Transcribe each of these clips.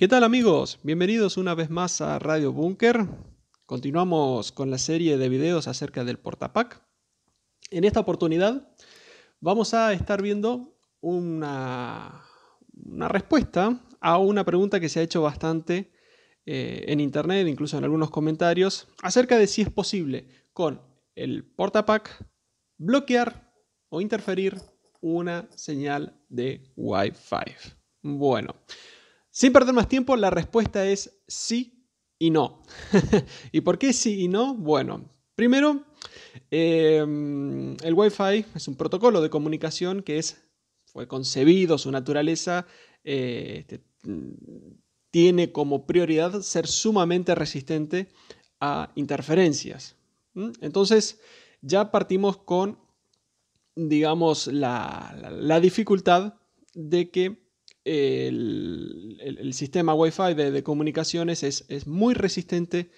¿Qué tal amigos? Bienvenidos una vez más a Radio Bunker. Continuamos con la serie de videos acerca del portapack. En esta oportunidad vamos a estar viendo una, respuesta a una pregunta que se ha hecho bastante eh, en internet, incluso en algunos comentarios, acerca de si es posible con el portapack bloquear o interferir una señal de Wi-Fi. Bueno, sin perder más tiempo, la respuesta es sí y no. ¿Y por qué sí y no? Bueno, primero, em, el Wi-Fi es un protocolo de comunicación que es, fue concebido, su naturaleza eh, este, mm, tiene como prioridad ser sumamente resistente a interferencias. Entonces, ya partimos con, digamos, la dificultad de que el, sistema Wi-Fi de, comunicaciones es, muy resistente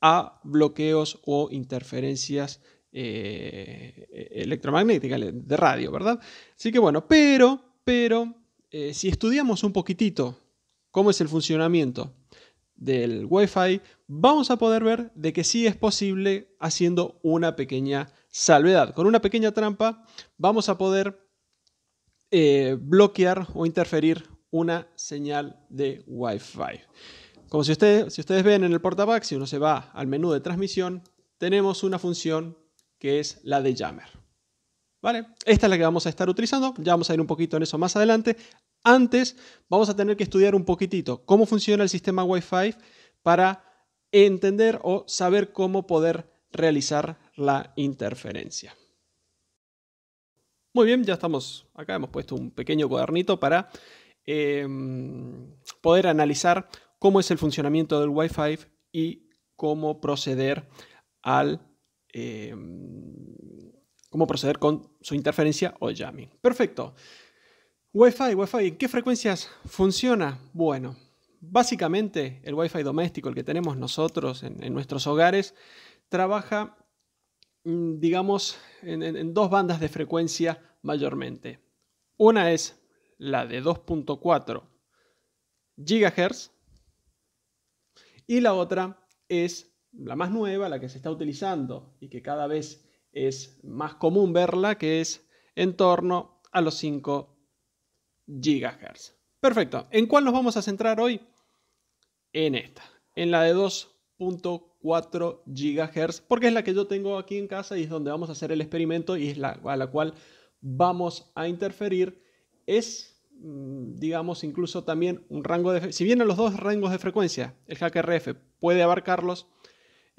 a bloqueos o interferencias eh, electromagnéticas de radio, ¿verdad? Así que bueno, pero, pero, eh, si estudiamos un poquitito cómo es el funcionamiento del Wi-Fi, vamos a poder ver de que sí es posible haciendo una pequeña salvedad. Con una pequeña trampa vamos a poder eh, bloquear o interferir una señal de Wi-Fi. Como si ustedes, si ustedes ven en el portabac, si uno se va al menú de transmisión, tenemos una función que es la de Jammer. ¿Vale? Esta es la que vamos a estar utilizando, ya vamos a ir un poquito en eso más adelante. Antes vamos a tener que estudiar un poquitito cómo funciona el sistema Wi-Fi para entender o saber cómo poder realizar la interferencia. Muy bien, ya estamos acá, hemos puesto un pequeño cuadernito para em, poder analizar cómo es el funcionamiento del Wi-Fi y cómo proceder al... Em, cómo proceder con su interferencia o jamming. Perfecto. Wi-Fi, Wi-Fi, ¿en qué frecuencias funciona? Bueno, básicamente el Wi-Fi doméstico, el que tenemos nosotros en nuestros hogares, trabaja Mm, digamos, en, dos bandas de frecuencia mayormente. Una es la de 2.4 GHz y la otra es la más nueva, la que se está utilizando y que cada vez es más común verla, que es en torno a los 5 GHz. Perfecto. ¿En cuál nos vamos a centrar hoy? En esta, en la de 2.4 4 GHz, porque es la que yo tengo aquí en casa y es donde vamos a hacer el experimento y es la a la cual vamos a interferir. Es, mm, digamos, incluso también un rango de... Si bien los dos rangos de frecuencia, el HackRF puede abarcarlos,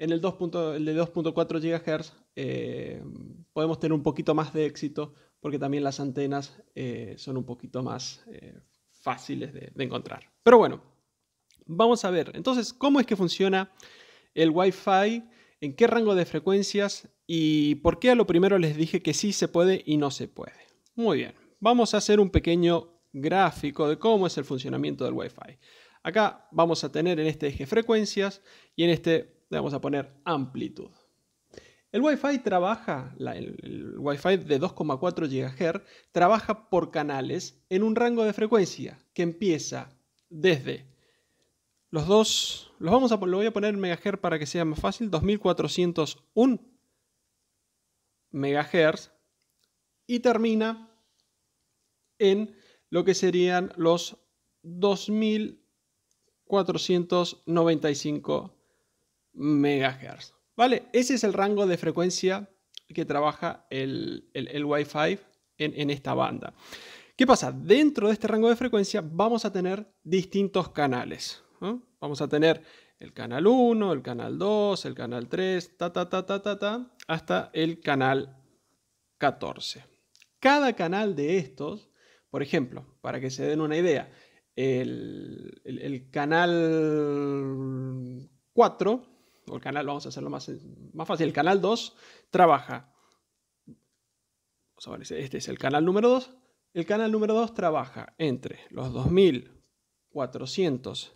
en el, 2. el de 2.4 GHz eh, podemos tener un poquito más de éxito porque también las antenas eh, son un poquito más eh, fáciles de encontrar. Pero bueno, vamos a ver entonces cómo es que funciona el Wi-Fi, en qué rango de frecuencias y por qué a lo primero les dije que sí se puede y no se puede. Muy bien, vamos a hacer un pequeño gráfico de cómo es el funcionamiento del Wi-Fi. Acá vamos a tener en este eje frecuencias y en este le vamos a poner amplitud. El Wi-Fi trabaja, el, Wi-Fi de 2,4 GHz trabaja por canales en un rango de frecuencia que empieza desde los dos, los vamos a, lo voy a poner en megahertz para que sea más fácil, 2401 megahertz y termina en lo que serían los 2495 megahertz. ¿Vale? Ese es el rango de frecuencia que trabaja el, el, Wi-Fi en, en esta banda. ¿Qué pasa? Dentro de este rango de frecuencia vamos a tener distintos canales. Vamos a tener el canal 1, el canal 2, el canal 3, ta, ta, ta, ta, ta, hasta el canal 14. Cada canal de estos, por ejemplo, para que se den una idea, el, canal 4, o el canal, vamos a hacerlo más, más fácil, el canal 2 trabaja, este, este es el canal número 2, el canal número 2 trabaja entre los 2400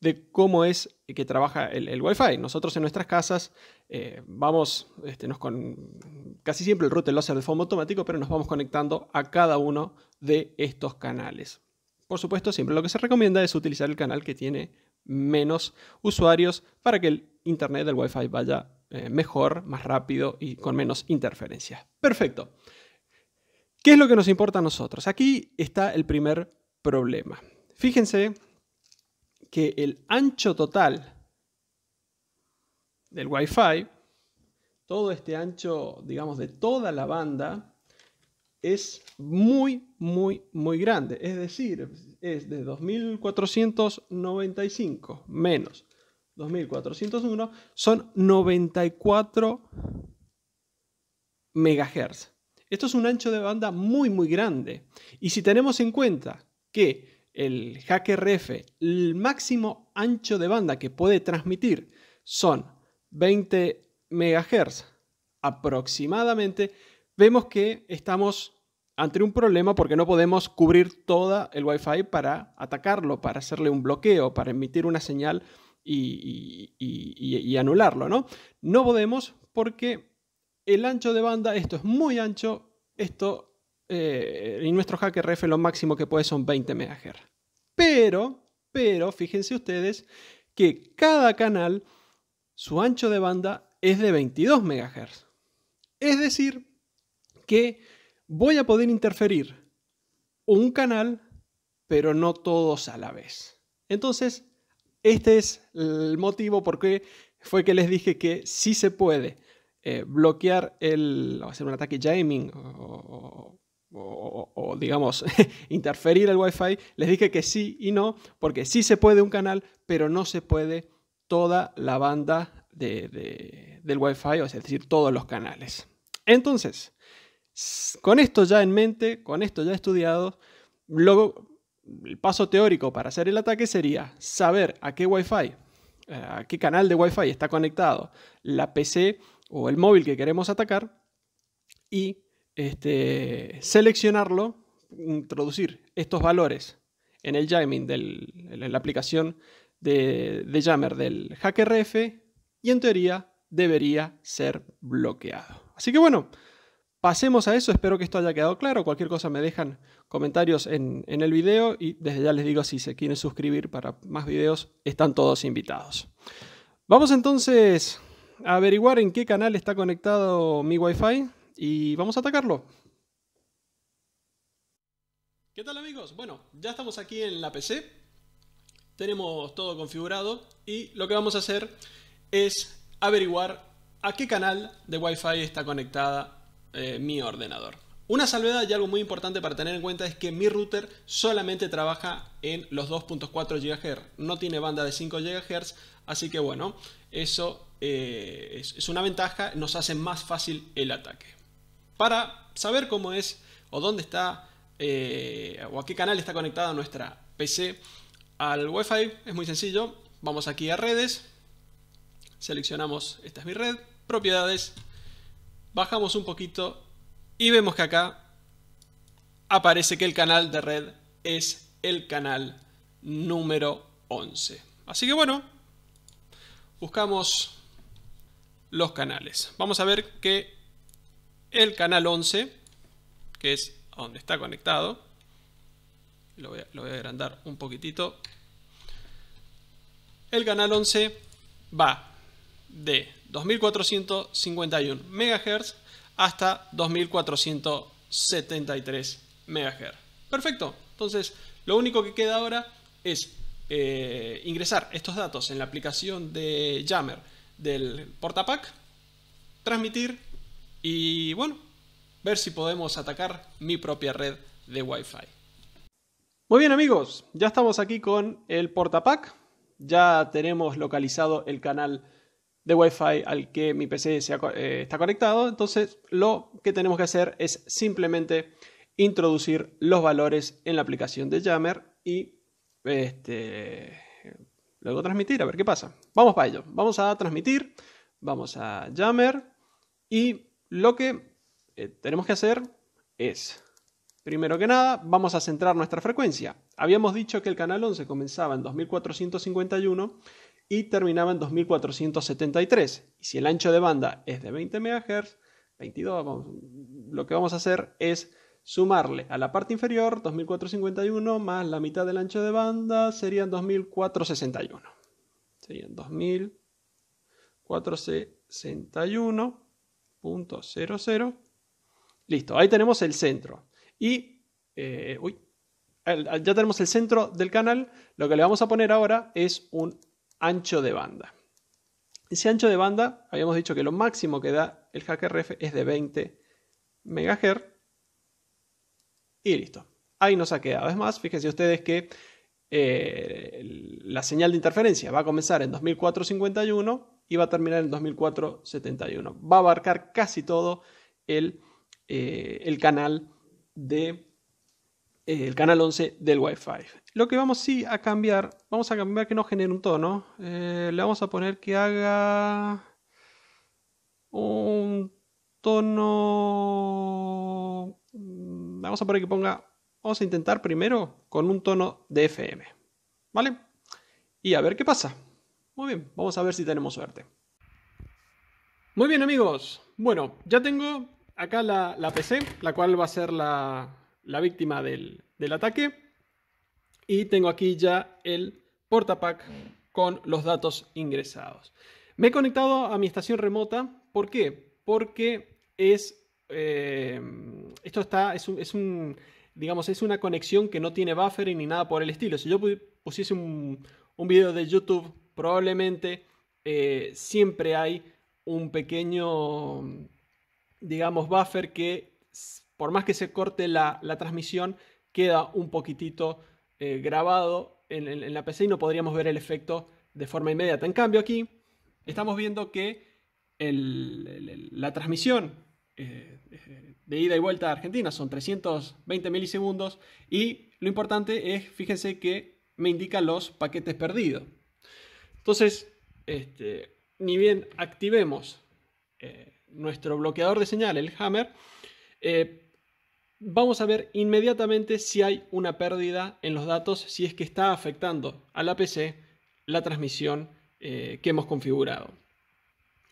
de cómo es que trabaja el, Wi-Fi. Nosotros en nuestras casas eh, vamos, este, nos con casi siempre el router lo hace de forma automática, pero nos vamos conectando a cada uno de estos canales. Por supuesto, siempre lo que se recomienda es utilizar el canal que tiene menos usuarios para que el internet del Wi-Fi vaya eh, mejor, más rápido y con menos interferencias. Perfecto. ¿Qué es lo que nos importa a nosotros? Aquí está el primer problema. Fíjense que el ancho total del Wi-Fi, todo este ancho, digamos, de toda la banda, es muy, muy, muy grande. Es decir, es de 2495 menos 2401 son 94 megahertz. Esto es un ancho de banda muy, muy grande. Y si tenemos en cuenta que el Hacker RF, el máximo ancho de banda que puede transmitir son 20 MHz aproximadamente, vemos que estamos ante un problema porque no podemos cubrir todo el Wi-Fi para atacarlo, para hacerle un bloqueo, para emitir una señal y, y, anularlo, ¿no? No podemos porque el ancho de banda, esto es muy ancho, esto en eh, nuestro hacker ref lo máximo que puede son 20 MHz. Pero, pero, fíjense ustedes que cada canal, su ancho de banda es de 22 MHz. Es decir, que voy a poder interferir un canal, pero no todos a la vez. Entonces, este es el motivo por qué fue que les dije que sí se puede eh, bloquear el, o hacer un ataque jamming o o, digamos, interferir el Wi-Fi, les dije que sí y no, porque sí se puede un canal, pero no se puede toda la banda de, del Wi-Fi, o es decir, todos los canales. Entonces, con esto ya en mente, con esto ya estudiado, luego el paso teórico para hacer el ataque sería saber a qué Wi-Fi, eh, a qué canal de Wi-Fi está conectado la PC o el móvil que queremos atacar y este, seleccionarlo, introducir estos valores en el jamming, del, en la aplicación de, Jammer del HackerRF, y en teoría debería ser bloqueado. Así que bueno, pasemos a eso, espero que esto haya quedado claro, cualquier cosa me dejan comentarios en, en el video y desde ya les digo si se quieren suscribir para más videos, están todos invitados. Vamos entonces a averiguar en qué canal está conectado mi Wi-Fi y vamos a atacarlo. ¿Qué tal amigos? Bueno, ya estamos aquí en la PC, tenemos todo configurado y lo que vamos a hacer es averiguar a qué canal de Wi-Fi está conectada eh, mi ordenador. Una salvedad y algo muy importante para tener en cuenta es que mi router solamente trabaja en los 2.4 GHz, no tiene banda de 5 GHz, así que bueno, eso eh, es una ventaja, nos hace más fácil el ataque para saber cómo es o dónde está eh, o a qué canal está conectada nuestra PC al Wi-Fi. Es muy sencillo. Vamos aquí a redes, seleccionamos, esta es mi red, propiedades, bajamos un poquito y vemos que acá aparece que el canal de red es el canal número 11. Así que bueno, buscamos los canales. Vamos a ver qué el canal 11, que es a donde está conectado. Lo voy, a, agrandar un poquitito. El canal 11 va de 2451 MHz hasta 2473 MHz. Perfecto. Entonces, lo único que queda ahora es eh, ingresar estos datos en la aplicación de Jammer del portapack, transmitir y bueno, ver si podemos atacar mi propia red de Wi-Fi. Muy bien amigos, ya estamos aquí con el portapack, ya tenemos localizado el canal de Wi-Fi al que mi PC eh, está conectado, entonces lo que tenemos que hacer es simplemente introducir los valores en la aplicación de Jammer y este, luego transmitir, a ver qué pasa. Vamos para ello, vamos a transmitir, vamos a Jammer y lo que eh, tenemos que hacer es, primero que nada, vamos a centrar nuestra frecuencia. Habíamos dicho que el canal 11 comenzaba en 2451 y terminaba en 2473. Y si el ancho de banda es de 20 MHz, 22, lo que vamos a hacer es sumarle a la parte inferior 2451 más la mitad del ancho de banda serían 2461. Serían 2461 .00 Listo, ahí tenemos el centro. Y eh, uy, ya tenemos el centro del canal. Lo que le vamos a poner ahora es un ancho de banda. Ese ancho de banda, habíamos dicho que lo máximo que da el ref es de 20 MHz. Y listo. Ahí nos ha quedado. Es más, fíjense ustedes que eh, la señal de interferencia va a comenzar en 2451 y va a terminar en 2004-71. Va a abarcar casi todo el, eh, canal de eh, el canal 11 del Wi-Fi. Lo que vamos sí a cambiar, vamos a cambiar que no genere un tono. Eh, le vamos a poner que haga un tono. Mm, vamos a poner que ponga. Vamos a intentar primero con un tono de FM. ¿Vale? Y a ver qué pasa. Muy bien, vamos a ver si tenemos suerte. Muy bien amigos, bueno, ya tengo acá la, PC, la cual va a ser la, víctima del, ataque. Y tengo aquí ya el portapack con los datos ingresados. Me he conectado a mi estación remota. ¿Por qué? Porque es. Eh, esto está. Es un, es un, Digamos, es una conexión que no tiene buffering ni nada por el estilo. Si yo pusiese un, un video de YouTube probablemente eh, siempre hay un pequeño, digamos, buffer que por más que se corte la, transmisión, queda un poquitito eh, grabado en, la PC y no podríamos ver el efecto de forma inmediata. En cambio aquí estamos viendo que la transmisión eh, de ida y vuelta a Argentina son 320 milisegundos y lo importante es, fíjense que me indica los paquetes perdidos. Entonces, este, ni bien activemos eh, nuestro bloqueador de señal, el hammer, eh, vamos a ver inmediatamente si hay una pérdida en los datos, si es que está afectando a la PC la transmisión eh, que hemos configurado.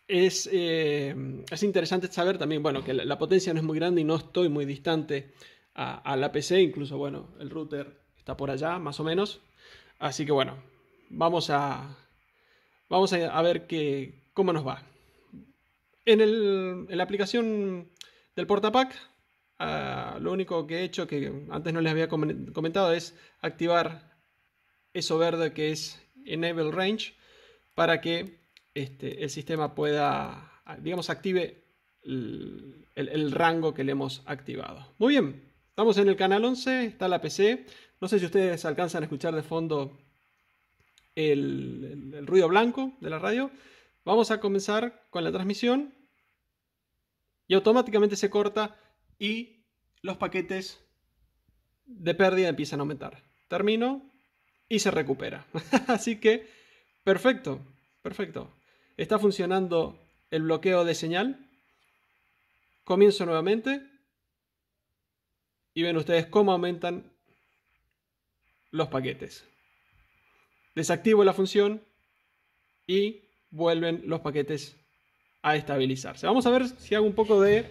Es, interesante saber también, bueno, que la, potencia no es muy grande y no estoy muy distante a, la PC, incluso, bueno, el router está por allá, más o menos. Así que bueno, vamos a, Vamos a, ver qué cómo nos va. En, la aplicación del portapack, ah, lo único que he hecho, que antes no les había comentado, es activar eso verde que es Enable Range para que este, el sistema pueda, digamos, active el, el, rango que le hemos activado. Muy bien, estamos en el canal 11, está la PC. No sé si ustedes alcanzan a escuchar de fondo el, ruido blanco de la radio. Vamos a comenzar con la transmisión y automáticamente se corta y los paquetes de pérdida empiezan a aumentar. Termino y se recupera. Así que, perfecto, perfecto. Está funcionando el bloqueo de señal. Comienzo nuevamente y ven ustedes cómo aumentan los paquetes. Desactivo la función y vuelven los paquetes a estabilizarse. Vamos a ver si hago un poco de...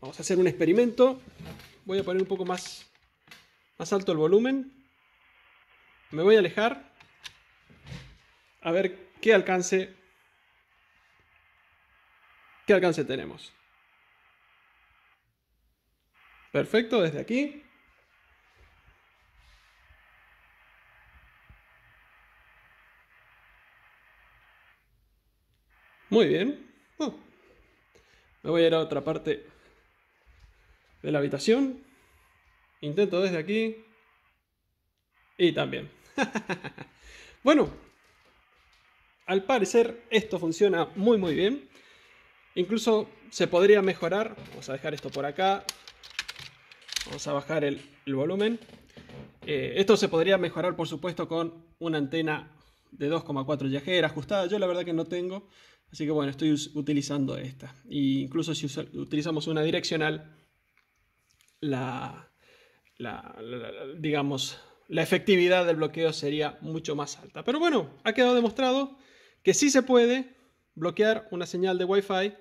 Vamos a hacer un experimento. Voy a poner un poco más, más alto el volumen. Me voy a alejar. A ver qué alcance... ¿Qué alcance tenemos? Perfecto, desde aquí. Muy bien. Mm. Me voy a ir a otra parte de la habitación. Intento desde aquí. Y también. bueno, al parecer esto funciona muy muy bien. Incluso se podría mejorar. Vamos a dejar esto por acá. Vamos a bajar el, volumen. Eh, esto se podría mejorar por supuesto con una antena de 2,4 GHz ajustada. Yo la verdad que no tengo. Así que bueno, estoy utilizando esta. incluso si utilizamos una direccional, la, digamos, la efectividad del bloqueo sería mucho más alta. Pero bueno, ha quedado demostrado que sí se puede bloquear una señal de Wi-Fi,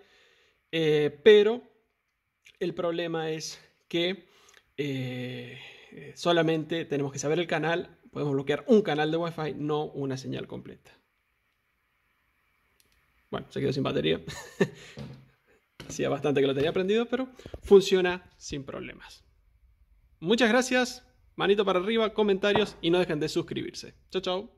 eh, pero el problema es que eh, solamente tenemos que saber el canal, podemos bloquear un canal de Wi-Fi, no una señal completa. Bueno, se quedó sin batería. Hacía bastante que lo tenía prendido, pero funciona sin problemas. Muchas gracias, manito para arriba, comentarios y no dejen de suscribirse. Chao, chao.